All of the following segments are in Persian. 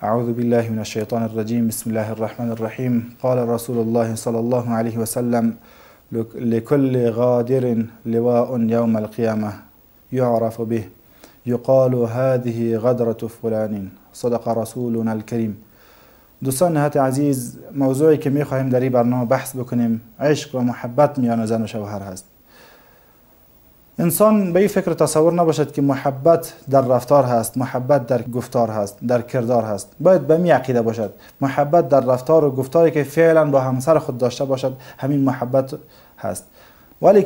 أعوذ بالله من الشيطان الرجيم بسم الله الرحمن الرحيم قال رسول الله صلى الله عليه وسلم لكل غادر لواء يوم القيامة يعرف به يقال هذه غدرة فلان صدق رسولنا الكريم دوستان نهات عزیز موضوعی که میخواهیم در این برنامه بحث بکنیم عشق و محبت میان زن و شوهر هست انسان به این فکر تصور نباشد که محبت در رفتار هست محبت در گفتار هست در کردار هست باید به می عقیده باشد محبت در رفتار و گفتاری که فعلا با همسر خود داشته باشد همین محبت هست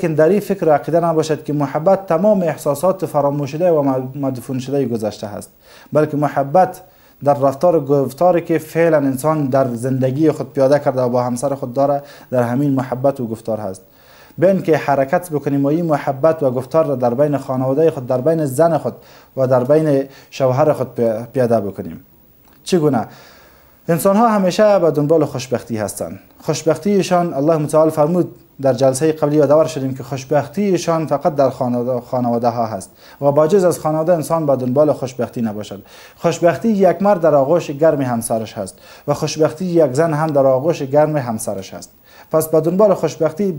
که در این فکر عقیده نباشد که محبت تمام احساسات فراموش شده و مدفون شده گذشته هست بلکه محبت در رفتار و گفتاری که فعلا انسان در زندگی خود پیاده کرده و با همسر خود داره در همین محبت و گفتار هست بین که حرکت بکنیم و این محبت و گفتار را در بین خانواده خود در بین زن خود و در بین شوهر خود پیاده بکنیم چگونه انسان ها همیشه به دنبال خوشبختی هستند خوشبختیشان الله متعال فرمود در جلسه قبلی یادآور شدیم که خوشبختیشان فقط در خانواده ها هست و باجز از خانواده انسان به دنبال خوشبختی نباشد خوشبختی یک مرد در آغوش گرم همسرش هست و خوشبختی یک زن هم در آغوش گرم همسرش هست پس به دنبال خوشبختی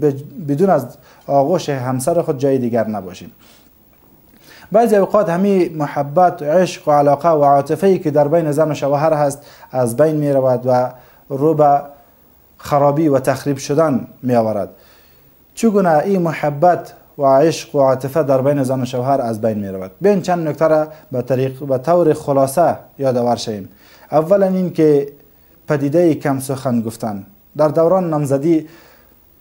بدون از آغوش همسر خود جای دیگر نباشیم بعضی اوقات همی محبت عشق و علاقه و عاطفه که در بین زن و شوهر هست از بین می رود و رو به خرابی و تخریب شدن می آورد چگونه این محبت و عشق و عاطفه در بین زن و شوهر از بین می رود بین چند نکته را به طریق به طور خلاصه یادآور شیم اولا این که پدیده کم سخن گفتن در دوران نامزدی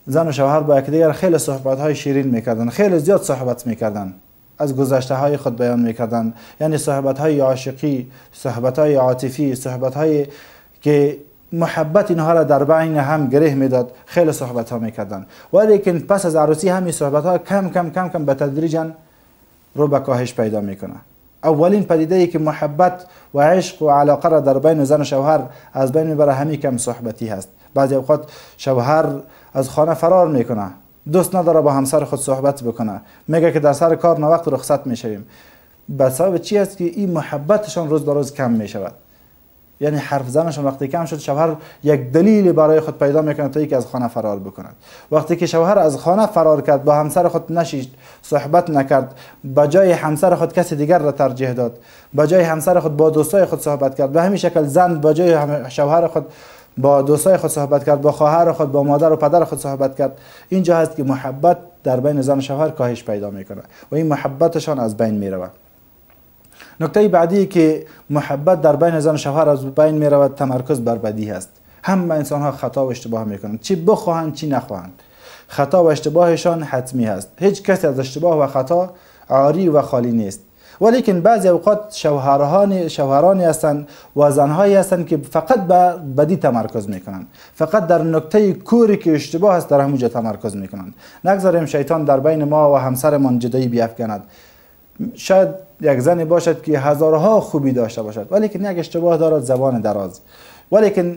زن و شوهر با یکدیگر خیلی صحبت های شیرین کردن خیلی زیاد صحبت می کردن از گذشته های خود بیان کردن یعنی صحبت های عاشقی صحبت های عاطفی صحبت های که محبت اینها را در بین هم گره میداد خیلی صحبت ها میکردن ولیکن پس از عروسی همین صحبت ها کم کم کم کم به تدریج رو به کاهش پیدا میکنه اولین پدیده ای که محبت و عشق و علاقه را در بین زن و شوهر از بین میبره همی کم صحبتی هست بعضی اوقات شوهر از خانه فرار میکنه دوست نداره با همسر خود صحبت بکنه میگه که در سر کار نوقت وقت رخصت میشویم به سبب چی است که این محبتشان روز به روز کم میشود یعنی حرف زنشون وقتی کم شد شوهر یک دلیل برای خود پیدا میکنه تا یکی از خانه فرار بکند وقتی که شوهر از خانه فرار کرد با همسر خود نشیشت صحبت نکرد به جای همسر خود کسی دیگر را ترجیح داد به جای همسر خود با دوستای خود صحبت کرد به همین شکل زن به جای شوهر خود با دوستای خود صحبت کرد با خواهر خود با مادر و پدر خود صحبت کرد اینجا هست که محبت در بین زن و شوهر کاهش پیدا میکنه و این محبتشان از بین میرود نکته بعدی که محبت در بین زن و شوهر از بین می رود تمرکز بر بدی هست همه انسان ها خطا و اشتباه می کنند چی بخواهند چی نخواهند خطا و اشتباهشان حتمی هست هیچ کسی از اشتباه و خطا عاری و خالی نیست ولیکن بعضی اوقات شوهران شوهرانی هستند و زنهایی هستند که فقط به بدی تمرکز میکنند فقط در نکته کوری که اشتباه است در همونجا تمرکز میکنند نگذاریم شیطان در بین ما و همسرمان جدایی بیافکند شاید یک زنی باشد که هزارها خوبی داشته باشد که یک اشتباه دارد زبان دراز که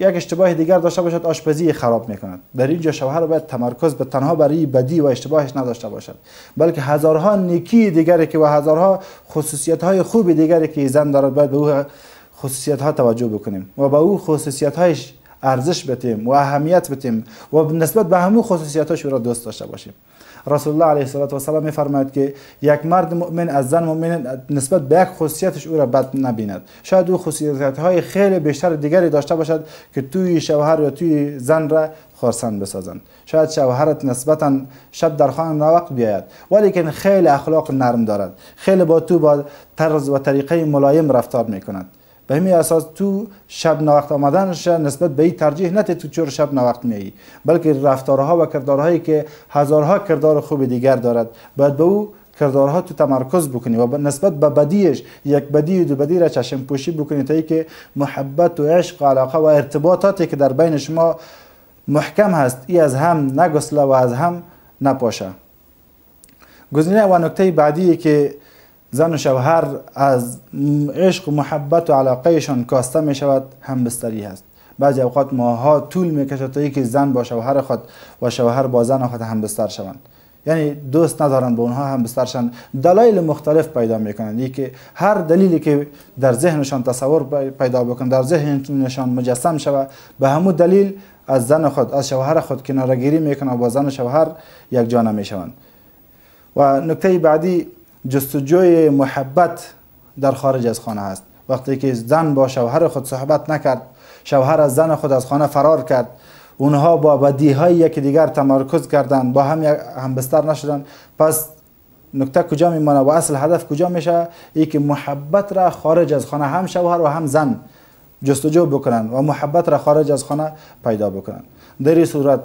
یک اشتباه دیگر داشته باشد آشپزی خراب میکند در اینجا شوهر باید تمرکز به تنها برای بدی و اشتباهش نداشته باشد بلکه هزارها نیکی دیگری که و هزارها خصوصیت های خوبی دیگری که زن دارد باید به او خصوصیت ها توجه بکنیم و به او خصوصیت هایش ارزش بتیم و اهمیت بتیم و نسبت به همون خصوصیتاش را دوست داشته باشیم رسول الله علیه الصلاه و السلام میفرماید که یک مرد مؤمن از زن مؤمن نسبت به یک خصوصیتش او را بد نبیند شاید او خصوصیت های خیلی بیشتر دیگری داشته باشد که توی شوهر یا توی زن را خرسند بسازند شاید شوهرت نسبتا شب در خانه وقت بیاید ولیکن خیلی اخلاق نرم دارد خیلی با تو با طرز و طریقه ملایم رفتار میکند به همین اساس تو شب نوقت آمدنش نسبت به این ترجیح نده تو چور شب نوقت میایی بلکه رفتارها و کردارهایی که هزارها کردار خوب دیگر دارد باید به او کردارها تو تمرکز بکنی و نسبت به بدیش یک بدی و دو بدی را چشم پوشی بکنی تا که محبت و عشق و علاقه و ارتباطاتی که در بین شما محکم هست ای از هم نگسله و از هم نپاشه گزینه و نکته بعدی که زن و شوهر از عشق و محبت و علاقهشان کاسته می شود هم بستری هست بعضی اوقات ماها طول می کشد تا یکی زن با شوهر خود و شوهر با زن خود هم بستر شوند یعنی دوست ندارند به اونها هم شوند دلایل مختلف پیدا میکنند یکی هر دلیلی که در ذهنشان تصور پیدا بکن در ذهنشان مجسم شود به همون دلیل از زن خود از شوهر خود کنارگیری میکنه و با زن و شوهر یک جا شوند و نکته بعدی جستجوی محبت در خارج از خانه است وقتی که زن با شوهر خود صحبت نکرد شوهر از زن خود از خانه فرار کرد اونها با بدی های یکی دیگر تمرکز کردند با هم هم بستر نشدن پس نکته کجا میمانه و اصل هدف کجا میشه ای که محبت را خارج از خانه هم شوهر و هم زن جستجو بکنن و محبت را خارج از خانه پیدا بکنن در این صورت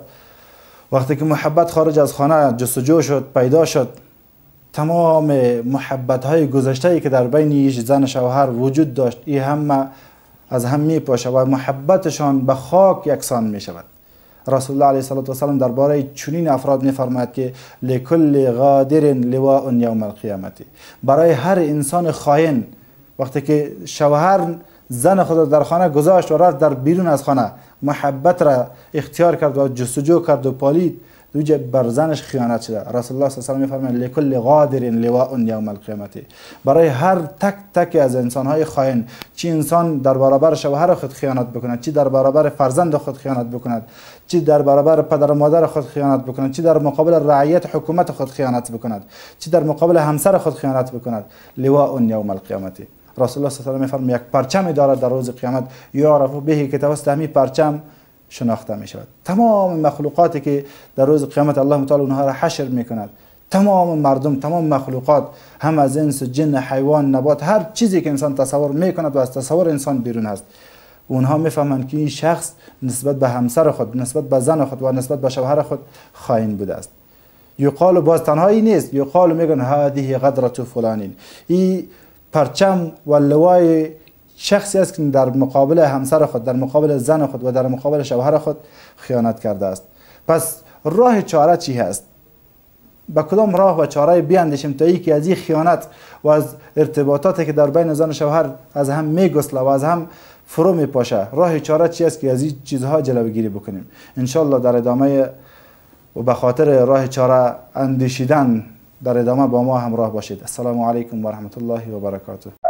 وقتی که محبت خارج از خانه جستجو شد پیدا شد تمام محبت های گذشته که در بین یک زن شوهر وجود داشت این همه از هم می پاشه و محبتشان به خاک یکسان می شود رسول الله علیه الصلاه و السلام درباره چنین افراد میفرماید که لکل غادر لواء یوم القیامه برای هر انسان خائن وقتی که شوهر زن خود را در خانه گذاشت و رفت در بیرون از خانه محبت را اختیار کرد و جستجو کرد و پالید دوجه برزنش خیانت شده رسول الله صلی الله علیه و آله لکل غادر لواء یوم القیامت برای هر تک تک از انسان های خائن چی انسان در برابر شوهر خود خیانت بکند چی در برابر فرزند خود خیانت بکند چی در برابر پدر و مادر خود خیانت بکند چی در مقابل رعیت حکومت خود خیانت بکند چی در مقابل همسر خود خیانت بکند لواء یوم القیامت رسول الله صلی الله علیه و آله یک پرچم دارد در روز قیامت یعرف به که توسط همین پرچم شناخته می شود تمام مخلوقاتی که در روز قیامت الله متعال اونها را حشر می کند تمام مردم تمام مخلوقات هم از انس جن حیوان نبات هر چیزی که انسان تصور می کند و از تصور انسان بیرون است اونها میفهمند که این شخص نسبت به همسر خود نسبت به زن خود و نسبت به شوهر خود خائن بوده است یقال باز تنهایی نیست یقال میگن هذه قدرت فلانین این پرچم و لوای شخصی است که در مقابل همسر خود در مقابل زن خود و در مقابل شوهر خود خیانت کرده است پس راه چاره چی هست به کدام راه و چاره بیاندیشیم تا یکی که از این خیانت و از ارتباطاتی که در بین زن و شوهر از هم میگسله و از هم فرو میپاشه راه چاره چی است که از این چیزها جلوگیری بکنیم ان در ادامه و به خاطر راه چاره اندیشیدن در ادامه با ما همراه باشید السلام علیکم و رحمت الله و برکاته